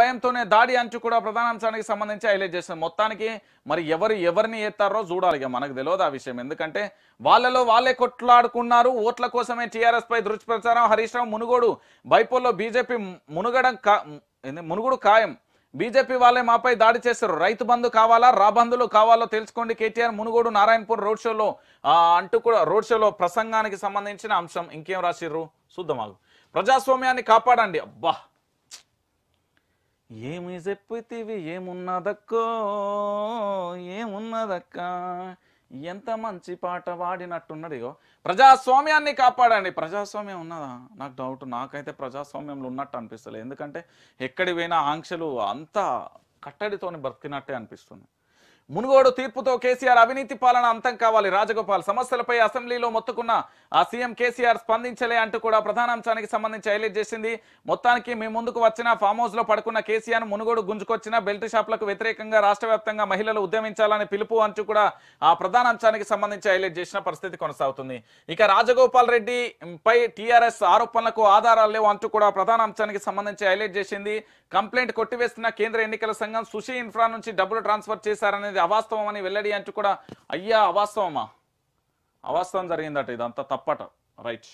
భయంతోనే దాడి అంచు కూడా ప్రధానాంశానికి సంబంధించి హైలైట్ చేసిన మొత్తానికి మరి ఎవరు ఎవరిని ఎత్తారో చూడాలి మనకు తెలియదు ఆ విషయం ఎందుకంటే వాళ్ళలో వాళ్ళే కొట్లాడుకున్నారు ఓట్ల కోసమే టీఆర్ఎస్ పై ప్రచారం హరీష్ రావు మునుగోడు బైపోల్లో బీజేపీ మునుగడం కా మునుగుడు ఖాయం బీజేపీ వాళ్ళే మాపై దాడి చేస్తారు రైతు బంధు కావాలా రాబంధులు కావాలో తెలుసుకోండి కేటీఆర్ మునుగోడు నారాయణపూర్ రోడ్ షోలో అంటూ కూడా రోడ్ షోలో ప్రసంగానికి సంబంధించిన అంశం ఇంకేం రాసిర్రు చూద్దాం ప్రజాస్వామ్యాన్ని కాపాడండి అబ్బా ఏమి చెప్పితివి ఏమున్నదక్కో ఏమున్నదక్క ఎంత మంచి పాట వాడినట్టున్నాడు ఇగో ప్రజాస్వామ్యాన్ని కాపాడండి ప్రజాస్వామ్యం ఉన్నదా నాకు డౌట్ నాకైతే ప్రజాస్వామ్యంలో ఉన్నట్టు అనిపిస్తలేదు ఎందుకంటే ఎక్కడి పోయినా ఆంక్షలు అంతా కట్టడితోని బ్రతికినట్టే అనిపిస్తుంది మునుగోడు తీర్పుతో కేసీఆర్ అవినీతి పాలన అంతం కావాలి రాజగోపాల్ సమస్యలపై అసెంబ్లీలో మొత్తుకున్న ఆ సీఎం కేసీఆర్ స్పందించలే అంటూ కూడా ప్రధానాంశానికి సంబంధించి హైలైట్ చేసింది మొత్తానికి మీ ముందుకు వచ్చిన ఫామ్ హౌస్ లో పడుకున్న కేసీఆర్ మునుగోడు గుంజుకొచ్చిన బెల్ట్ షాప్లకు వ్యతిరేకంగా రాష్ట్ర మహిళలు ఉద్యమించాలని పిలుపు అంటూ కూడా ఆ ప్రధానాంశానికి సంబంధించి హైలైట్ చేసిన పరిస్థితి కొనసాగుతుంది ఇక రాజగోపాల్ రెడ్డి పై టీఆర్ఎస్ ఆరోపణలకు ఆధారాలు లేవు అంటూ కూడా ప్రధానాంశానికి సంబంధించి హైలైట్ చేసింది కంప్లైంట్ కొట్టివేస్తున్న కేంద్ర ఎన్నికల సంఘం సుషి ఇన్ఫ్రా నుంచి డబ్బులు ట్రాన్స్ఫర్ చేశారనేది ఇది అవాస్తవం అని వెల్లడి అంటూ కూడా అయ్యా అవాస్తవమా అవాస్తవం జరిగిందట ఇదంతా తప్పట రైట్